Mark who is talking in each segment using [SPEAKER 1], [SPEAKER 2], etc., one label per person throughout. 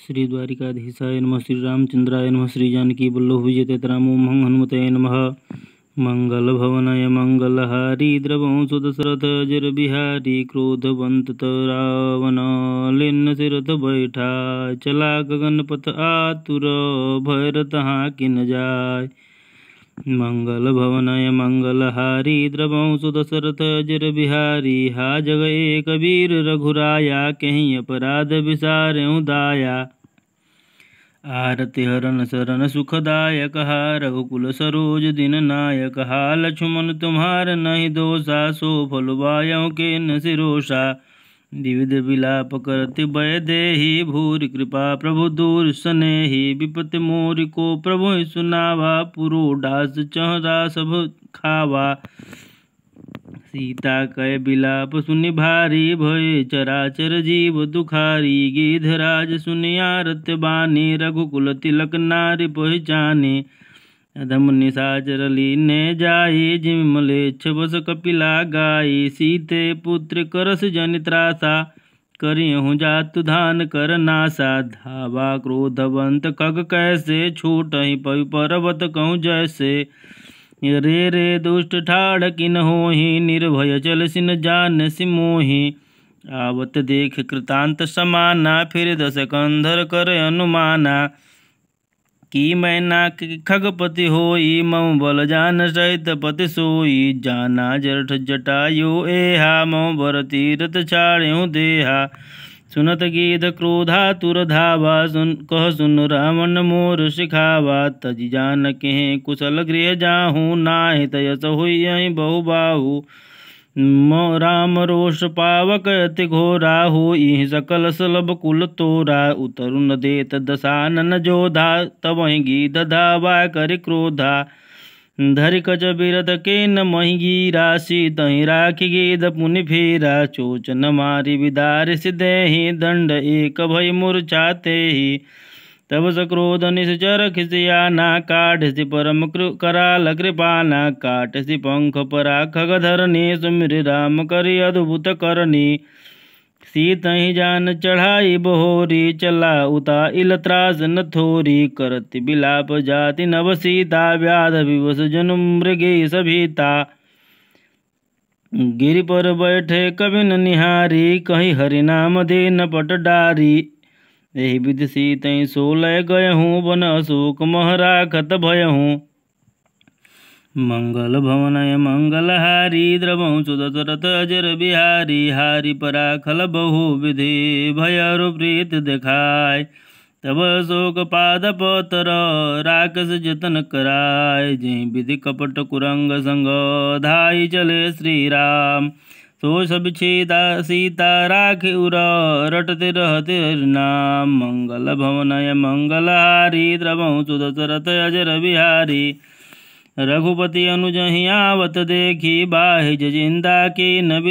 [SPEAKER 1] श्री द्वारिकाधीशाय नम श्री रामचंद्राय नम श्री जानकी बल्लभ विजयतरामो मंग हनुमते नम मंगल भवनय मंगलहारी द्रवंसु दशरथ जर बिहारी क्रोधवंत रावण लिन्न सिरथ बैठा चला गगन पथ आतुर भैर तहाँ किन जाय मंगल भवनय मंगलहारी द्रवं सुदशरथ अजर बिहारी हा जगए कबीर रघुराया कहीं अपराध विसारऊ दाया आरति हरण शरण सुखदायक रघुकुल सरोज दिन नायक हा लक्ष्मण तुम्हार नहीं दोषा सो फलवायों के न सिरोषा दिविध विलाप करति भय देही भूरि कृपा प्रभु दूर सनेही विपति मोरि को प्रभु सुनावा पुरो डास चहरा सब खावा सीता कय बिलाप सुनि भारी भय चराचर जीव दुखारी गिधराज सुन आरत बानी रघुकुल तिलक नारी पहचानी धमनी साजरली लीने जाई जिमले छबस कपिला गाई सीते पुत्र करस जन त्रासा करी हूँ जातु धान कर नासा धावा क्रोधवंत खग कैसे छूट ही पवि पर्वत कहूँ जैसे रे रे दुष्ट ठाड़ किन ही निर्भय चल सिन जान सिमोही आवत देख कृतांत समाना फिर दस कंधर कर अनुमाना कि मै नाक खगपति होई मऊ बल जान सहित पति सोई जाना जरठ जटायु एहा मऊ बर तीरथ छाड़्यू देहा सुनत गीत क्रोधा तुर धावा सुन कह सुन रावण मोर सिखावा तज जान कहें कुशल गृह जाहू नाहित यस हुई बाहू राम रोष पावक तिघोरा हो इह सकल सलभ कुल तोरा उतरु न देत दसानन जोधा तवही दधावा कर क्रोधा धर कच बिरद के न महिगी राशि तही राखि गेद पुनि फेरा चोच न मारी विदार सिदे दंड एक भय मूर्छाते ही तब सक्रोध निश्चर खिसियाना काठसि परम कराल काट सि पंख परा खग धरनी राम करि अद्भुत करनी सीत ही जान चढ़ाई बहोरी चला उता इल त्रास न थोरी करति बिलाप जाति नव सीता व्याध विवस जनु मृगे सभीता गिरि पर बैठे कविन निहारी कहीं नाम दे न पट डारी यही विधि सी तई सो लय गय हूँ बन अशोक महरा खत भय हूँ मंगल भवनय हारी द्रवं सुदशरथ अजर बिहारी हारी पराखल बहु विधि भय प्रीत देखाय तब शोक पाद पतर राक्ष जतन कराय जय विधि कपट कुरंग संग धाई चले श्री राम सो सब छेदा सीता राखी उटते रटते रहते नाम मंगल भवनय मंगलहारी द्रवं सुदशरथ अजर बिहारी रघुपति अनुज आवत देखी बाहि जिंदा के न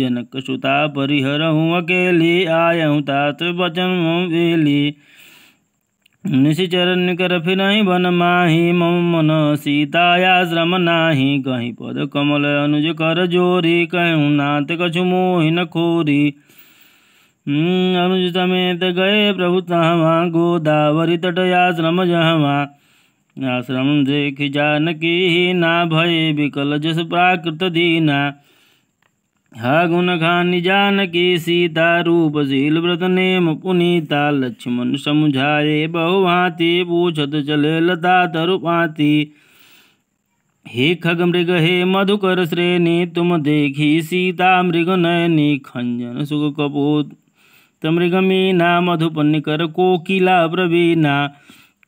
[SPEAKER 1] जनक सुता परिहर हूँ अकेली हूँ तात वचन वेली निशिचरण कर नहीं बन माही मम मन सीतायाश्रम नाही कहीं पद कमल अनुज कर जोरी कहूँ नाथ कछु मोहिन खोरी हम्म, अनुज समेत गए प्रभु तहवा गोदावरी तट आश्रम जहवा आश्रम देख जानकी ना भय विकल जस प्राकृत दीना हागुन गुण निजान जानकी सीता रूप शील व्रत नेम पुनीता लक्ष्मण समुझाए बहुभाति पूछत चले लता तरुपाति हे खग मृग हे मधुकर श्रेणी तुम देखी सीता मृग नयनी खंजन सुख कपूत मृग मीना कर कोकिला प्रवीणा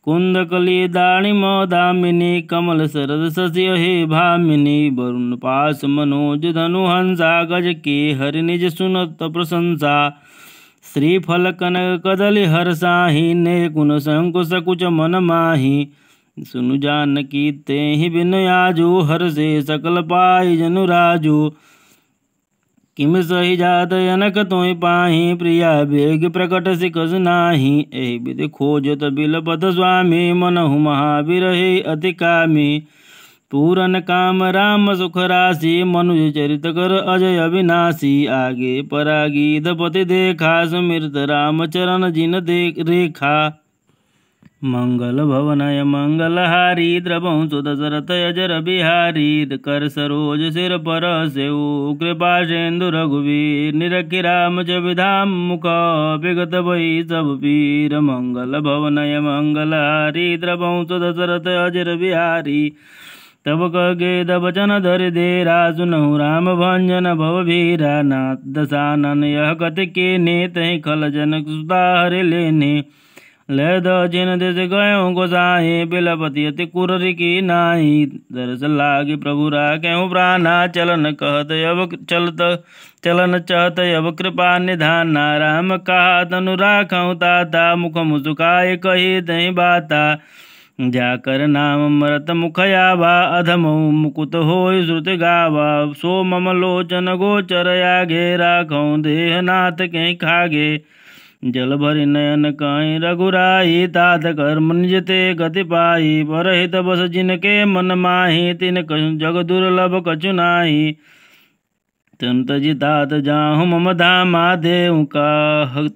[SPEAKER 1] कुंदकली कमल शरद शशि हे भामिनी वरुण पास मनोज धनु हंसा गज के निज सुनत प्रशंसा श्रीफल कनक कदलि हर्षाही ने गुण शंकुश कुच मन माही सुनु जानकी ते ही बिन हर से सकल पाई जनु राजू किम सही जात जनक तुय पाही प्रिया बेग प्रकट सिकस नाही एहि विधि खोजत बिलपत स्वामी मनहु महावीर हे अति कामी पूरन काम राम सुख राशि मनुज चरित कर अजय अविनाशी आगे परागी दपति देखा सुमृत राम चरण जिन देख रेखा मंगल भवनय मंगलहारी दशरथ अजर बिहारी कर सरोज सिर पर सेऊ कृपा सेन्दु रघुवीर निरखि राम विधाम मुख विगत वही सब वीर मंगल भवनय मंगलहारी द्रवं सुदशरथ अजर बिहारी तब कगे दबचन धर देरा सुनहु राम भंजन भव भीरा नाथ दशानन यह कत के नेत खल जनक सुधार हर लेने लहदा जिन दिस गयों बिलपति बिलपतियत कुरर की नाही दरस लाग प्रभु राकेऊ प्राणा चलन कहत अब चलत चलन चहत अब कृपा निधान राम कहा तनु राखऊ ताता मुख मुसुकाय कही दही बाता जाकर नाम मरत वा अधम मुकुत हो श्रुत गावा सो मम लोचन गोचर या घे राखऊ देहनाथ के खागे जल भरी नयन कहीं रघुराई तात कर मुंजते गति पाही हित बस जिनके मन माही तिन जग दुर्लभ कछु नाही तुम जाहु मम धामा देऊ का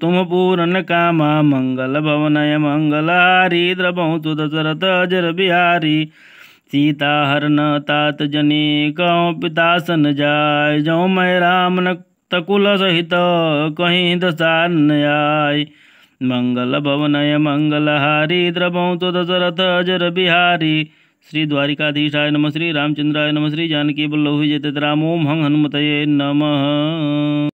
[SPEAKER 1] तुम पूरन कामा मंगल भवनय मंगलहारी द्रबहु तु दशरथ अजर बिहारी सीता हर न तात जनी कौ पितासन जाय जौ मैं राम न तकुल सहित कहीं दसान आय मंगल भवनय मंगलहारी तो दशरथ अजर बिहारी श्री द्वारिकाधीशाय नम श्री रामचंद्राय नम श्री जानकी बल्लभ जयत राम ओम हंग हनुमत नमः